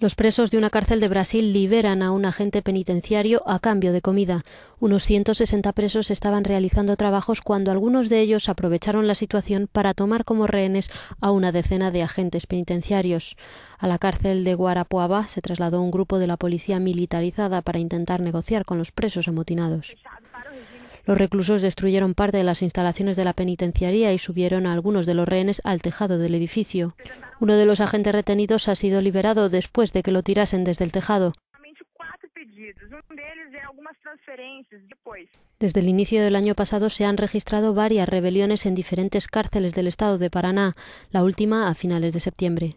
Los presos de una cárcel de Brasil liberan a un agente penitenciario a cambio de comida. Unos 160 presos estaban realizando trabajos cuando algunos de ellos aprovecharon la situación para tomar como rehenes a una decena de agentes penitenciarios. A la cárcel de Guarapuaba se trasladó un grupo de la policía militarizada para intentar negociar con los presos amotinados. Los reclusos destruyeron parte de las instalaciones de la penitenciaría y subieron a algunos de los rehenes al tejado del edificio. Uno de los agentes retenidos ha sido liberado después de que lo tirasen desde el tejado. Desde el inicio del año pasado se han registrado varias rebeliones en diferentes cárceles del estado de Paraná, la última a finales de septiembre.